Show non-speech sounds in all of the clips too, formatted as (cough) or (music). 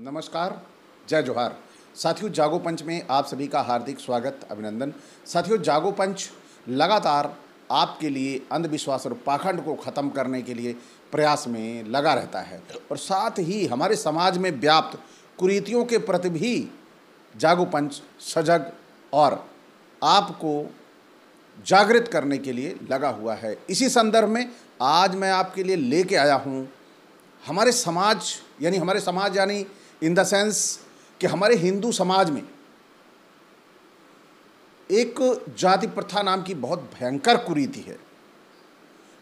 नमस्कार जय जोहार साथियों जागो पंच में आप सभी का हार्दिक स्वागत अभिनंदन साथियों जागो पंच लगातार आपके लिए अंधविश्वास और पाखंड को ख़त्म करने के लिए प्रयास में लगा रहता है और साथ ही हमारे समाज में व्याप्त कुरीतियों के प्रति भी जागो पंच सजग और आपको जागृत करने के लिए लगा हुआ है इसी संदर्भ में आज मैं आपके लिए लेके आया हूँ हमारे समाज यानी हमारे समाज यानी इन द सेंस कि हमारे हिंदू समाज में एक जाति प्रथा नाम की बहुत भयंकर कुरीति है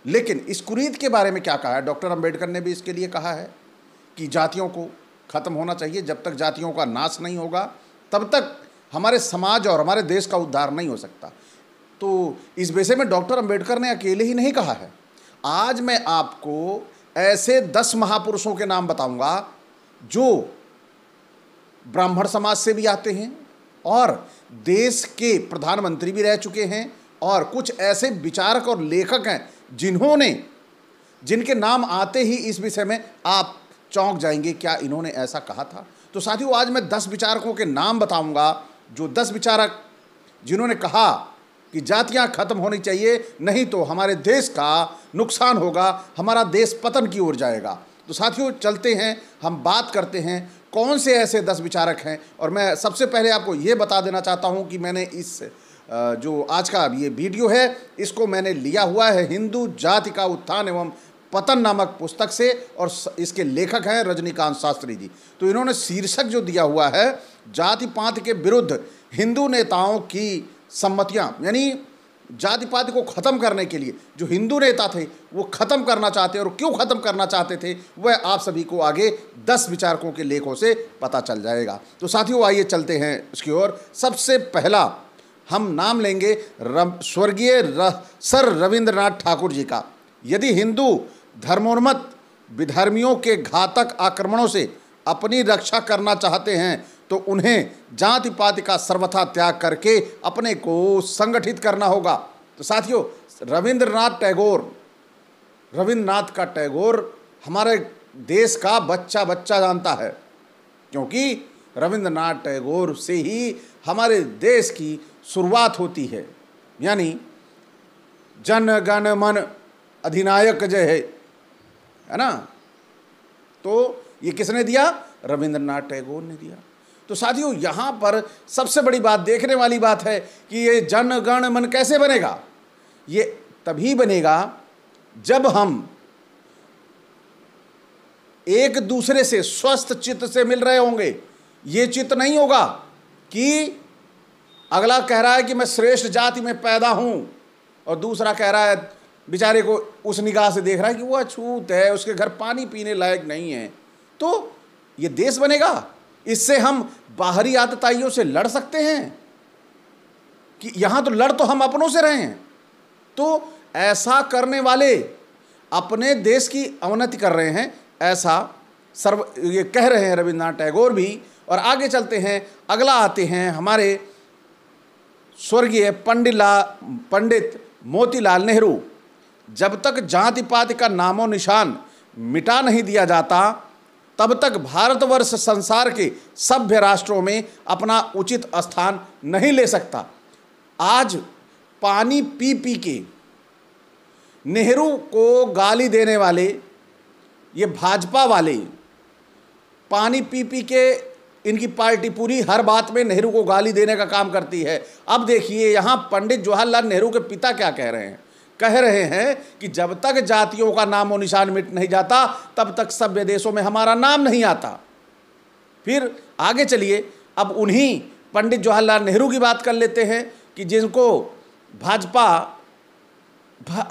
लेकिन इस कुरीत के बारे में क्या कहा है डॉक्टर अंबेडकर ने भी इसके लिए कहा है कि जातियों को ख़त्म होना चाहिए जब तक जातियों का नाश नहीं होगा तब तक हमारे समाज और हमारे देश का उद्धार नहीं हो सकता तो इस विषय में डॉक्टर अंबेडकर ने अकेले ही नहीं कहा है आज मैं आपको ऐसे दस महापुरुषों के नाम बताऊंगा जो ब्राह्मण समाज से भी आते हैं और देश के प्रधानमंत्री भी रह चुके हैं और कुछ ऐसे विचारक और लेखक हैं जिन्होंने जिनके नाम आते ही इस विषय में आप चौंक जाएंगे क्या इन्होंने ऐसा कहा था तो साथियों आज मैं दस विचारकों के नाम बताऊंगा जो दस विचारक जिन्होंने कहा कि जातियां खत्म होनी चाहिए नहीं तो हमारे देश का नुकसान होगा हमारा देश पतन की ओर जाएगा तो साथियों चलते हैं हम बात करते हैं कौन से ऐसे दस विचारक हैं और मैं सबसे पहले आपको ये बता देना चाहता हूँ कि मैंने इस जो आज का ये वीडियो है इसको मैंने लिया हुआ है हिंदू जाति का उत्थान एवं पतन नामक पुस्तक से और इसके लेखक हैं रजनीकांत शास्त्री जी तो इन्होंने शीर्षक जो दिया हुआ है जाति पात के विरुद्ध हिंदू नेताओं की सम्मतियाँ यानी जाति पाति को ख़त्म करने के लिए जो हिंदू नेता थे वो ख़त्म करना चाहते और क्यों ख़त्म करना चाहते थे वह आप सभी को आगे दस विचारकों के लेखों से पता चल जाएगा तो साथियों आइए चलते हैं उसकी ओर सबसे पहला हम नाम लेंगे स्वर्गीय सर रविंद्रनाथ ठाकुर जी का यदि हिंदू धर्मोन्मत विधर्मियों के घातक आक्रमणों से अपनी रक्षा करना चाहते हैं तो उन्हें जाति पाति का सर्वथा त्याग करके अपने को संगठित करना होगा तो साथियों रविंद्रनाथ टैगोर रविंद्रनाथ का टैगोर हमारे देश का बच्चा बच्चा जानता है क्योंकि रविंद्रनाथ टैगोर से ही हमारे देश की शुरुआत होती है यानी जन गण मन अधिनायक जय है है ना तो ये किसने दिया रविंद्रनाथ टैगोर ने दिया तो साथियों यहाँ पर सबसे बड़ी बात देखने वाली बात है कि ये जनगण मन कैसे बनेगा ये तभी बनेगा जब हम एक दूसरे से स्वस्थ चित्त से मिल रहे होंगे ये चित्त नहीं होगा कि अगला कह रहा है कि मैं श्रेष्ठ जाति में पैदा हूँ और दूसरा कह रहा है बेचारे को उस निगाह से देख रहा है कि वो अछूत है उसके घर पानी पीने लायक नहीं है तो ये देश बनेगा इससे हम बाहरी आतताइयों से लड़ सकते हैं कि यहाँ तो लड़ तो हम अपनों से रहे हैं तो ऐसा करने वाले अपने देश की अवनति कर रहे हैं ऐसा सर्व ये कह रहे हैं रविन्द्रनाथ टैगोर भी और आगे चलते हैं अगला आते हैं हमारे स्वर्गीय पंडिला पंडित मोतीलाल नेहरू जब तक जाति पाति का नामो निशान मिटा नहीं दिया जाता तब तक भारतवर्ष संसार के सभ्य राष्ट्रों में अपना उचित स्थान नहीं ले सकता आज पानी पी पी के नेहरू को गाली देने वाले ये भाजपा वाले पानी पी पी के इनकी पार्टी पूरी हर बात में नेहरू को गाली देने का काम करती है अब देखिए यहाँ पंडित जवाहरलाल नेहरू के पिता क्या कह रहे हैं कह रहे हैं कि जब तक जातियों का नामो निशान मिट नहीं जाता तब तक सभ्य देशों में हमारा नाम नहीं आता फिर आगे चलिए अब उन्हीं पंडित जवाहरलाल नेहरू की बात कर लेते हैं कि जिनको भाजपा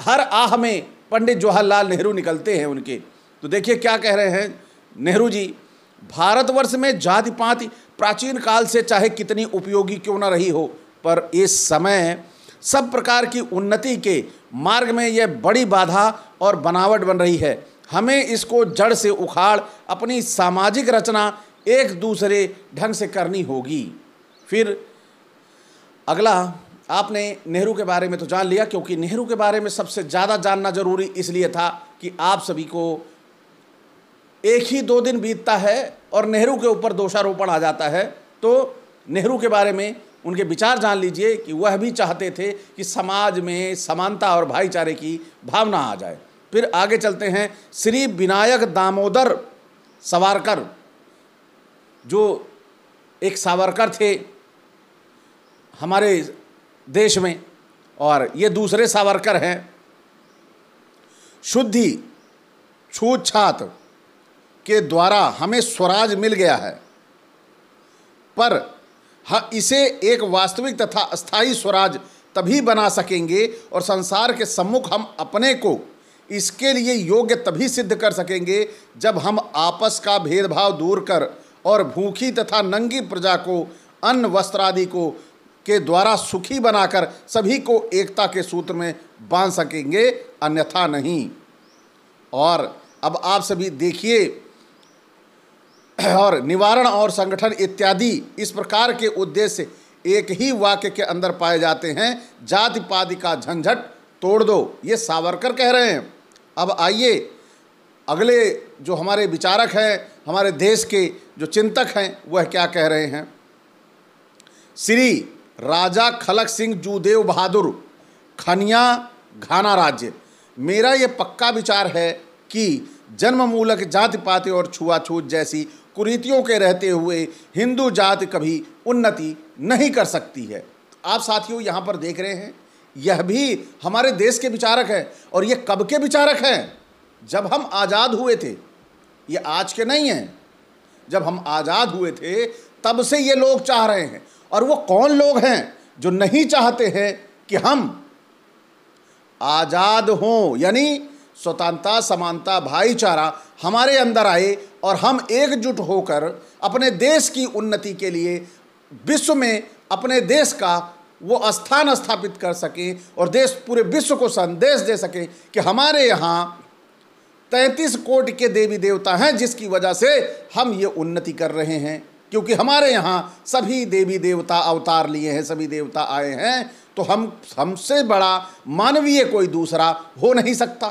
हर आह में पंडित जवाहरलाल नेहरू निकलते हैं उनके तो देखिए क्या कह रहे हैं नेहरू जी भारतवर्ष में जाति पाति प्राचीन काल से चाहे कितनी उपयोगी क्यों ना रही हो पर इस समय सब प्रकार की उन्नति के मार्ग में यह बड़ी बाधा और बनावट बन रही है हमें इसको जड़ से उखाड़ अपनी सामाजिक रचना एक दूसरे ढंग से करनी होगी फिर अगला आपने नेहरू के बारे में तो जान लिया क्योंकि नेहरू के बारे में सबसे ज़्यादा जानना जरूरी इसलिए था कि आप सभी को एक ही दो दिन बीतता है और नेहरू के ऊपर दोषारोपण आ जाता है तो नेहरू के बारे में उनके विचार जान लीजिए कि वह भी चाहते थे कि समाज में समानता और भाईचारे की भावना आ जाए फिर आगे चलते हैं श्री विनायक दामोदर सावरकर जो एक सावरकर थे हमारे देश में और ये दूसरे सावरकर हैं शुद्धि छूतछात छात के द्वारा हमें स्वराज मिल गया है पर इसे एक वास्तविक तथा स्थायी स्वराज तभी बना सकेंगे और संसार के सम्मुख हम अपने को इसके लिए योग्य तभी सिद्ध कर सकेंगे जब हम आपस का भेदभाव दूर कर और भूखी तथा नंगी प्रजा को अन्न वस्त्र आदि को के द्वारा सुखी बनाकर सभी को एकता के सूत्र में बांध सकेंगे अन्यथा नहीं और अब आप सभी देखिए और निवारण और संगठन इत्यादि इस प्रकार के उद्देश्य एक ही वाक्य के अंदर पाए जाते हैं जाति पाति का झंझट तोड़ दो ये सावरकर कह रहे हैं अब आइए अगले जो हमारे विचारक हैं हमारे देश के जो चिंतक हैं वह क्या कह रहे हैं श्री राजा खलक सिंह जूदेव बहादुर खनिया घाना राज्य मेरा ये पक्का विचार है कि जन्म मूलक जाति पाति और छुआछूत जैसी कुरीतियों के रहते हुए हिंदू जाति कभी उन्नति नहीं कर सकती है आप साथियों यहाँ पर देख रहे हैं यह भी हमारे देश के विचारक हैं और ये कब के विचारक हैं जब हम आज़ाद हुए थे ये आज के नहीं हैं जब हम आज़ाद हुए थे तब से ये लोग चाह रहे हैं और वो कौन लोग हैं जो नहीं चाहते हैं कि हम आज़ाद हों यानी स्वतंत्रता समानता भाईचारा हमारे अंदर आए और हम एकजुट होकर अपने देश की उन्नति के लिए विश्व में अपने देश का वो स्थान स्थापित कर सकें और देश पूरे विश्व को संदेश दे सकें कि हमारे यहाँ तैंतीस कोटि के देवी देवता हैं जिसकी वजह से हम ये उन्नति कर रहे हैं क्योंकि हमारे यहाँ सभी देवी देवता अवतार लिए हैं सभी देवता आए हैं तो हम हमसे बड़ा मानवीय कोई दूसरा हो नहीं सकता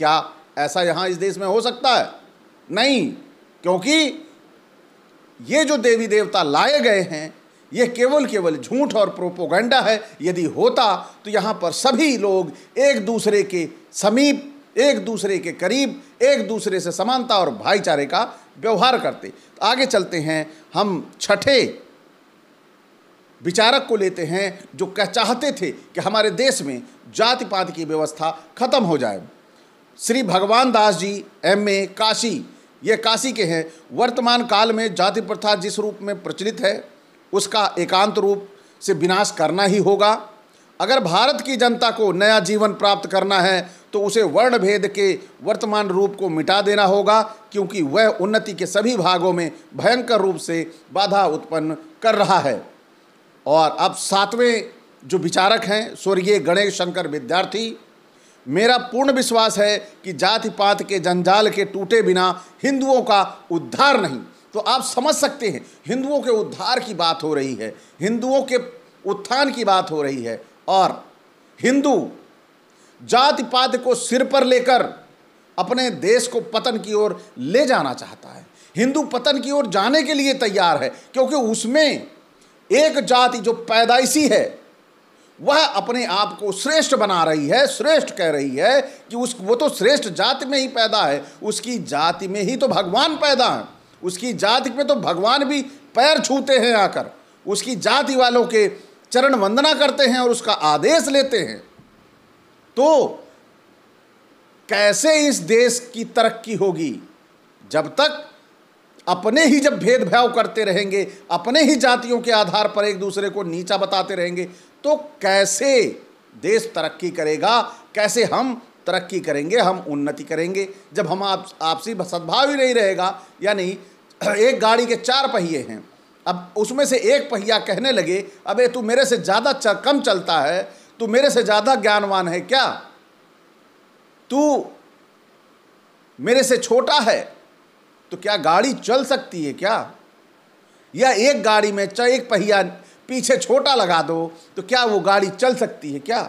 क्या ऐसा यहाँ इस देश में हो सकता है नहीं क्योंकि ये जो देवी देवता लाए गए हैं ये केवल केवल झूठ और प्रोपोगंडा है यदि होता तो यहाँ पर सभी लोग एक दूसरे के समीप एक दूसरे के करीब एक दूसरे से समानता और भाईचारे का व्यवहार करते तो आगे चलते हैं हम छठे विचारक को लेते हैं जो कह चाहते थे कि हमारे देश में जाति पाति की व्यवस्था खत्म हो जाए श्री भगवान दास जी एम ए काशी ये काशी के हैं वर्तमान काल में जाति प्रथा जिस रूप में प्रचलित है उसका एकांत रूप से विनाश करना ही होगा अगर भारत की जनता को नया जीवन प्राप्त करना है तो उसे वर्ण भेद के वर्तमान रूप को मिटा देना होगा क्योंकि वह उन्नति के सभी भागों में भयंकर रूप से बाधा उत्पन्न कर रहा है और अब सातवें जो विचारक हैं स्वर्गीय गणेश शंकर विद्यार्थी मेरा पूर्ण विश्वास है कि जाति पात के जंजाल के टूटे बिना हिंदुओं का उद्धार नहीं तो आप समझ सकते हैं हिंदुओं के उद्धार की बात हो रही है हिंदुओं के उत्थान की बात हो रही है और हिंदू जाति पात को सिर पर लेकर अपने देश को पतन की ओर ले जाना चाहता है हिंदू पतन की ओर जाने के लिए तैयार है क्योंकि उसमें एक जाति जो पैदाइशी है वह अपने आप को श्रेष्ठ बना रही है श्रेष्ठ कह रही है कि उस वो तो श्रेष्ठ जाति में ही पैदा है उसकी जाति में ही तो भगवान पैदा है उसकी जाति में तो भगवान भी पैर छूते हैं आकर उसकी जाति वालों के चरण वंदना करते हैं और उसका आदेश लेते हैं तो कैसे इस देश की तरक्की होगी जब तक अपने ही जब भेदभाव करते रहेंगे अपने ही जातियों के आधार पर एक दूसरे को नीचा बताते रहेंगे तो कैसे देश तरक्की करेगा कैसे हम तरक्की करेंगे हम उन्नति करेंगे जब हम आप आपसी सद्भाव ही नहीं रहेगा यानी (clears throat) एक गाड़ी के चार पहिए हैं अब उसमें से एक पहिया कहने लगे अबे तू मेरे से ज़्यादा कम चलता है तू मेरे से ज़्यादा ज्ञानवान है क्या तू मेरे से छोटा है तो क्या गाड़ी चल सकती है क्या या एक गाड़ी में चाहे एक पहिया पीछे छोटा लगा दो तो क्या वो गाड़ी चल सकती है क्या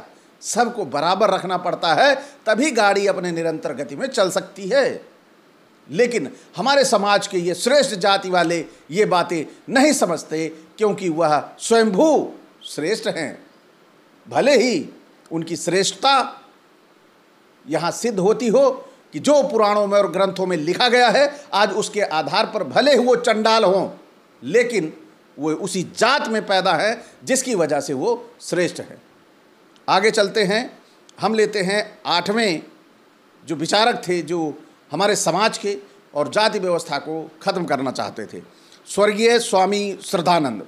सबको बराबर रखना पड़ता है तभी गाड़ी अपने निरंतर गति में चल सकती है लेकिन हमारे समाज के ये श्रेष्ठ जाति वाले ये बातें नहीं समझते क्योंकि वह स्वयंभू श्रेष्ठ हैं भले ही उनकी श्रेष्ठता यहाँ सिद्ध होती हो कि जो पुराणों में और ग्रंथों में लिखा गया है आज उसके आधार पर भले ही वो चंडाल हों लेकिन वो उसी जात में पैदा है जिसकी वजह से वो श्रेष्ठ है आगे चलते हैं हम लेते हैं आठवें जो विचारक थे जो हमारे समाज के और जाति व्यवस्था को ख़त्म करना चाहते थे स्वर्गीय स्वामी श्रद्धानंद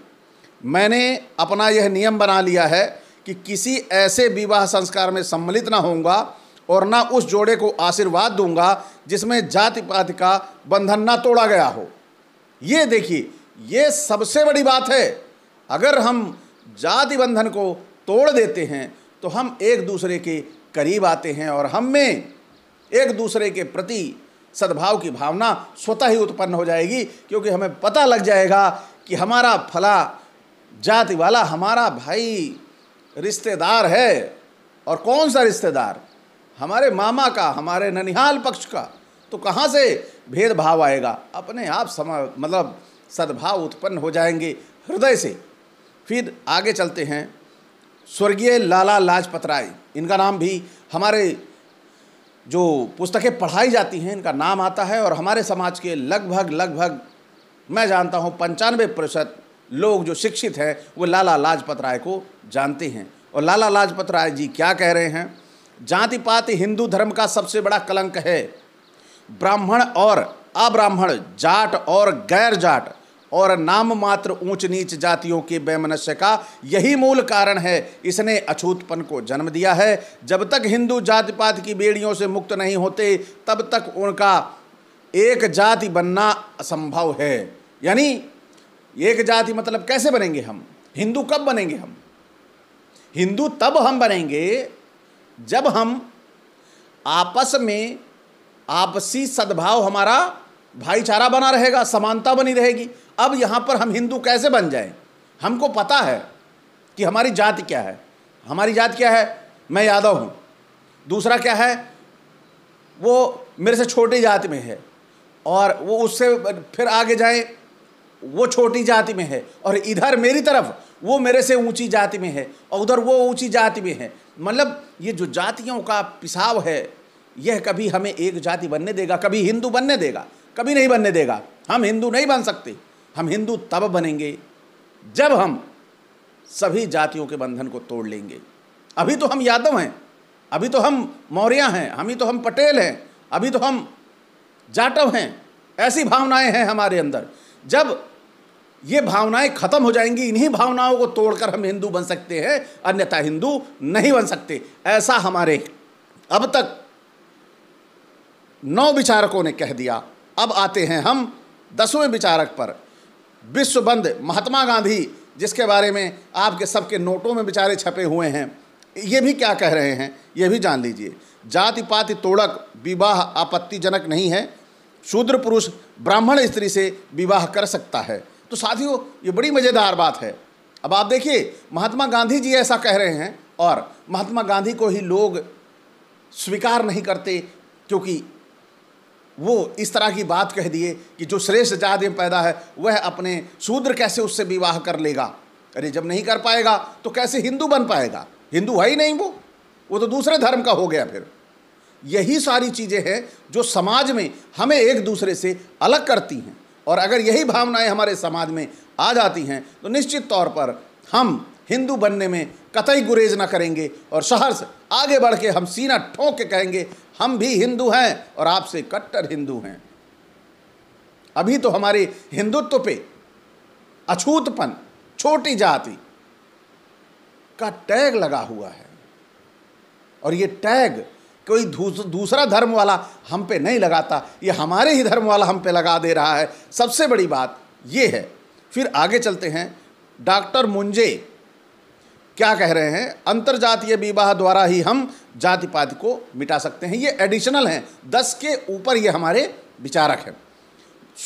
मैंने अपना यह नियम बना लिया है कि किसी ऐसे विवाह संस्कार में सम्मिलित ना होऊंगा और ना उस जोड़े को आशीर्वाद दूंगा जिसमें जाति पाति का बंधन ना तोड़ा गया हो ये देखिए ये सबसे बड़ी बात है अगर हम जाति बंधन को तोड़ देते हैं तो हम एक दूसरे के करीब आते हैं और हम में एक दूसरे के प्रति सद्भाव की भावना स्वतः ही उत्पन्न हो जाएगी क्योंकि हमें पता लग जाएगा कि हमारा फला जाति वाला हमारा भाई रिश्तेदार है और कौन सा रिश्तेदार हमारे मामा का हमारे ननिहाल पक्ष का तो कहाँ से भेदभाव आएगा अपने आप समा मतलब सद्भाव उत्पन्न हो जाएंगे हृदय से फिर आगे चलते हैं स्वर्गीय लाला लाजपत राय इनका नाम भी हमारे जो पुस्तकें पढ़ाई जाती हैं इनका नाम आता है और हमारे समाज के लगभग लगभग मैं जानता हूँ पंचानवे प्रतिशत लोग जो शिक्षित हैं वो लाला लाजपत राय को जानते हैं और लाला लाजपत राय जी क्या कह रहे हैं जाति पाति हिंदू धर्म का सबसे बड़ा कलंक है ब्राह्मण और अब्राह्मण जाट और गैर जाट और नाम मात्र ऊंच नीच जातियों के वैमनस्य का यही मूल कारण है इसने अछूतपन को जन्म दिया है जब तक हिंदू जाति पात की बेड़ियों से मुक्त नहीं होते तब तक उनका एक जाति बनना असंभव है यानी एक जाति मतलब कैसे बनेंगे हम हिंदू कब बनेंगे हम हिंदू तब हम बनेंगे जब हम आपस में आपसी सद्भाव हमारा भाईचारा बना रहेगा समानता बनी रहेगी अब यहाँ पर हम हिंदू कैसे बन जाएं हमको पता है कि हमारी जाति क्या है हमारी जात क्या है मैं यादव हूँ दूसरा क्या है वो मेरे से छोटी जाति में है और वो उससे फिर आगे जाए वो छोटी जाति में है और इधर मेरी तरफ वो मेरे से ऊंची जाति में है और उधर वो ऊंची जाति में है मतलब ये जो जातियों का पिसाव है यह कभी हमें एक जाति बनने देगा कभी हिंदू बनने देगा कभी नहीं बनने देगा हम हिंदू नहीं बन सकते हम हिंदू तब बनेंगे जब हम सभी जातियों के बंधन को तोड़ लेंगे अभी तो हम यादव हैं अभी तो हम मौर्य हैं हम ही तो हम पटेल हैं अभी तो हम जाटव हैं ऐसी भावनाएं हैं हमारे अंदर जब ये भावनाएं खत्म हो जाएंगी इन्हीं भावनाओं को तोड़कर हम हिंदू बन सकते हैं अन्यथा हिंदू नहीं बन सकते ऐसा हमारे अब तक नौ विचारकों ने कह दिया अब आते हैं हम दसवें विचारक पर विश्व बंद महात्मा गांधी जिसके बारे में आपके सबके नोटों में बेचारे छपे हुए हैं ये भी क्या कह रहे हैं ये भी जान लीजिए जाति पाति तोड़क विवाह आपत्तिजनक नहीं है शूद्र पुरुष ब्राह्मण स्त्री से विवाह कर सकता है तो साथियों ये बड़ी मज़ेदार बात है अब आप देखिए महात्मा गांधी जी ऐसा कह रहे हैं और महात्मा गांधी को ही लोग स्वीकार नहीं करते क्योंकि वो इस तरह की बात कह दिए कि जो श्रेष्ठ जात में पैदा है वह अपने शूद्र कैसे उससे विवाह कर लेगा अरे जब नहीं कर पाएगा तो कैसे हिंदू बन पाएगा हिंदू है ही नहीं वो वो तो दूसरे धर्म का हो गया फिर यही सारी चीज़ें हैं जो समाज में हमें एक दूसरे से अलग करती हैं और अगर यही भावनाएं हमारे समाज में आ जाती हैं तो निश्चित तौर पर हम हिंदू बनने में कतई गुरेज ना करेंगे और से आगे बढ़ के हम सीना ठोंक के कहेंगे हम भी हिंदू हैं और आपसे कट्टर हिंदू हैं अभी तो हमारे हिंदुत्व पे अछूतपन छोटी जाति का टैग लगा हुआ है और ये टैग कोई दूसरा धर्म वाला हम पे नहीं लगाता ये हमारे ही धर्म वाला हम पे लगा दे रहा है सबसे बड़ी बात ये है फिर आगे चलते हैं डॉक्टर मुंजे क्या कह रहे हैं अंतरजातीय विवाह द्वारा ही हम जाति पाति को मिटा सकते हैं ये एडिशनल हैं दस के ऊपर ये हमारे विचारक हैं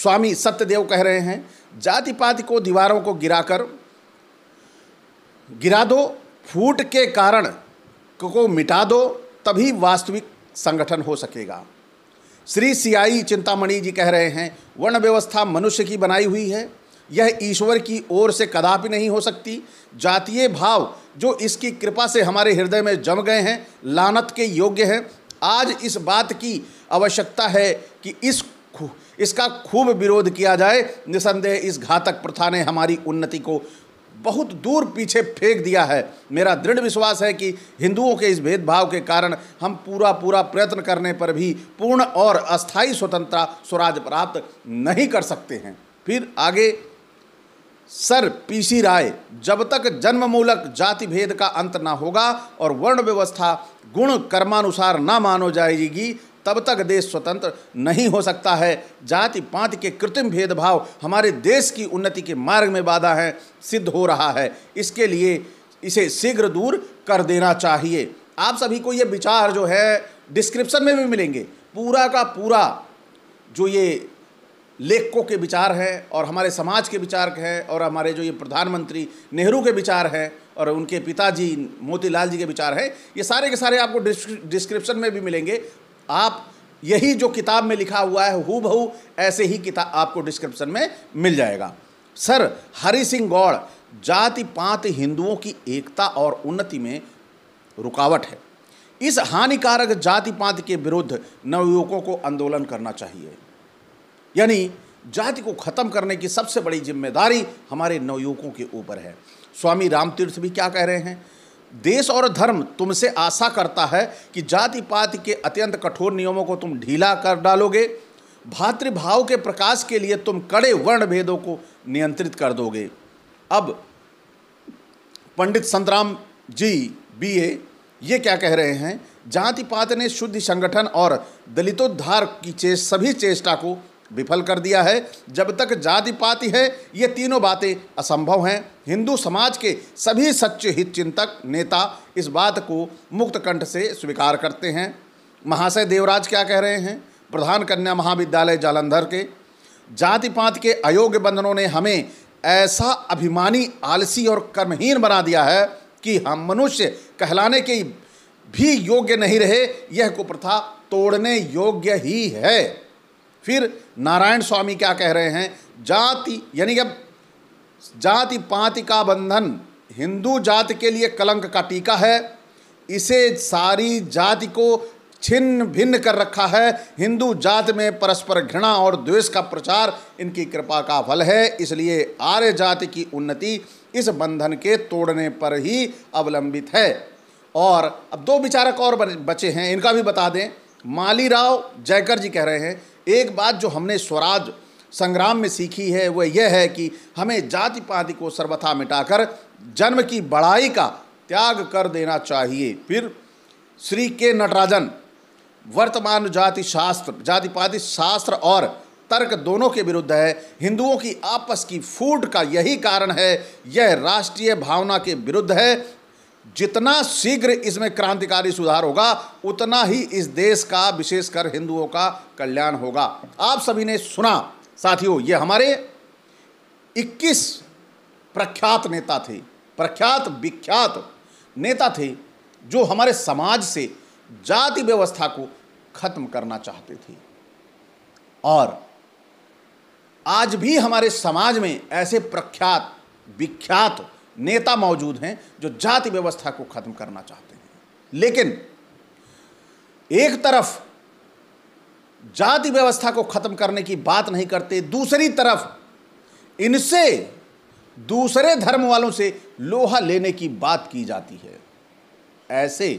स्वामी सत्यदेव कह रहे हैं जाति पाति को दीवारों को गिराकर गिरा दो फूट के कारण को मिटा दो तभी वास्तविक संगठन हो सकेगा श्री सियाई चिंतामणि जी कह रहे हैं वर्ण व्यवस्था मनुष्य की बनाई हुई है यह ईश्वर की ओर से कदापि नहीं हो सकती जातीय भाव जो इसकी कृपा से हमारे हृदय में जम गए हैं लानत के योग्य हैं आज इस बात की आवश्यकता है कि इस इसका खूब विरोध किया जाए निसंदेह इस घातक प्रथा ने हमारी उन्नति को बहुत दूर पीछे फेंक दिया है मेरा दृढ़ विश्वास है कि हिंदुओं के इस भेदभाव के कारण हम पूरा पूरा प्रयत्न करने पर भी पूर्ण और अस्थायी स्वतंत्रता स्वराज प्राप्त नहीं कर सकते हैं फिर आगे सर पीसी राय जब तक जन्म मूलक जाति भेद का अंत ना होगा और वर्ण व्यवस्था गुण कर्मानुसार ना मानो जाएगी तब तक देश स्वतंत्र नहीं हो सकता है जाति पात के कृत्रिम भेदभाव हमारे देश की उन्नति के मार्ग में बाधा है सिद्ध हो रहा है इसके लिए इसे शीघ्र दूर कर देना चाहिए आप सभी को ये विचार जो है डिस्क्रिप्शन में भी मिलेंगे पूरा का पूरा जो ये लेखकों के विचार हैं और हमारे समाज के विचार हैं और हमारे जो ये प्रधानमंत्री नेहरू के विचार हैं और उनके पिताजी मोतीलाल जी के विचार हैं ये सारे के सारे आपको डिस्क्रिप्शन में भी मिलेंगे आप यही जो किताब में लिखा हुआ है हु बहू ऐसे ही किताब आपको डिस्क्रिप्शन में मिल जाएगा सर हरि सिंह गौड़ जाति पात हिंदुओं की एकता और उन्नति में रुकावट है इस हानिकारक जाति पात के विरुद्ध नवयुवकों को आंदोलन करना चाहिए यानी जाति को खत्म करने की सबसे बड़ी जिम्मेदारी हमारे नवयुवकों के ऊपर है स्वामी रामतीर्थ भी क्या कह रहे हैं देश और धर्म तुमसे आशा करता है कि जाति पाति के अत्यंत कठोर नियमों को तुम ढीला कर डालोगे भातृभाव के प्रकाश के लिए तुम कड़े वर्ण भेदों को नियंत्रित कर दोगे अब पंडित संतराम जी ए ये क्या कह रहे हैं जाति पात ने शुद्ध संगठन और दलितोद्धार की चे सभी चेष्टा को विफल कर दिया है जब तक जाति पाति है ये तीनों बातें असंभव हैं हिंदू समाज के सभी सच्चे हित चिंतक नेता इस बात को मुक्त कंठ से स्वीकार करते हैं महाशय देवराज क्या कह रहे हैं प्रधान कन्या महाविद्यालय जालंधर के जाति पात के अयोग्य बंधनों ने हमें ऐसा अभिमानी आलसी और कर्महीन बना दिया है कि हम मनुष्य कहलाने के भी योग्य नहीं रहे यह कुप्रथा तोड़ने योग्य ही है फिर नारायण स्वामी क्या कह रहे हैं जाति यानी कि जाति पाति का बंधन हिंदू जाति के लिए कलंक का टीका है इसे सारी जाति को छिन्न भिन्न कर रखा है हिंदू जात में परस्पर घृणा और द्वेष का प्रचार इनकी कृपा का फल है इसलिए आर्य जाति की उन्नति इस बंधन के तोड़ने पर ही अवलंबित है और अब दो विचारक और बचे हैं इनका भी बता दें माली राव जयकर जी कह रहे हैं एक बात जो हमने स्वराज संग्राम में सीखी है वह यह है कि हमें जाति पाति को सर्वथा मिटाकर जन्म की बड़ाई का त्याग कर देना चाहिए फिर श्री के नटराजन वर्तमान जाति शास्त्र जाति पाति शास्त्र और तर्क दोनों के विरुद्ध है हिंदुओं की आपस की फूट का यही कारण है यह राष्ट्रीय भावना के विरुद्ध है जितना शीघ्र इसमें क्रांतिकारी सुधार होगा उतना ही इस देश का विशेषकर हिंदुओं का कल्याण होगा आप सभी ने सुना साथियों ये हमारे 21 प्रख्यात नेता थे प्रख्यात विख्यात नेता थे जो हमारे समाज से जाति व्यवस्था को खत्म करना चाहते थे और आज भी हमारे समाज में ऐसे प्रख्यात विख्यात नेता मौजूद हैं जो जाति व्यवस्था को ख़त्म करना चाहते हैं लेकिन एक तरफ जाति व्यवस्था को ख़त्म करने की बात नहीं करते दूसरी तरफ इनसे दूसरे धर्म वालों से लोहा लेने की बात की जाती है ऐसे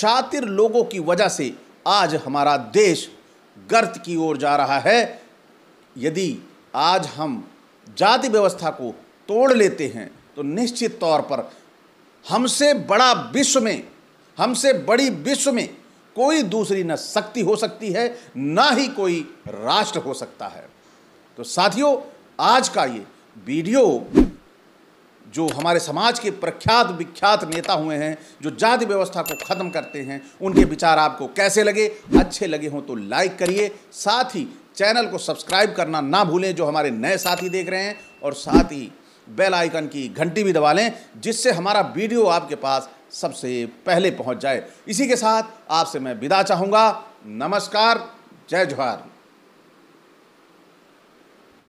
शातिर लोगों की वजह से आज हमारा देश गर्त की ओर जा रहा है यदि आज हम जाति व्यवस्था को तोड़ लेते हैं तो निश्चित तौर पर हमसे बड़ा विश्व में हमसे बड़ी विश्व में कोई दूसरी न शक्ति हो सकती है ना ही कोई राष्ट्र हो सकता है तो साथियों आज का ये वीडियो जो हमारे समाज के प्रख्यात विख्यात नेता हुए हैं जो जाति व्यवस्था को ख़त्म करते हैं उनके विचार आपको कैसे लगे अच्छे लगे हों तो लाइक करिए साथ ही चैनल को सब्सक्राइब करना ना भूलें जो हमारे नए साथी देख रहे हैं और साथ ही बेल आइकन की घंटी भी दबा लें जिससे हमारा वीडियो आपके पास सबसे पहले पहुंच जाए इसी के साथ आपसे मैं विदा चाहूँगा नमस्कार जय जोहार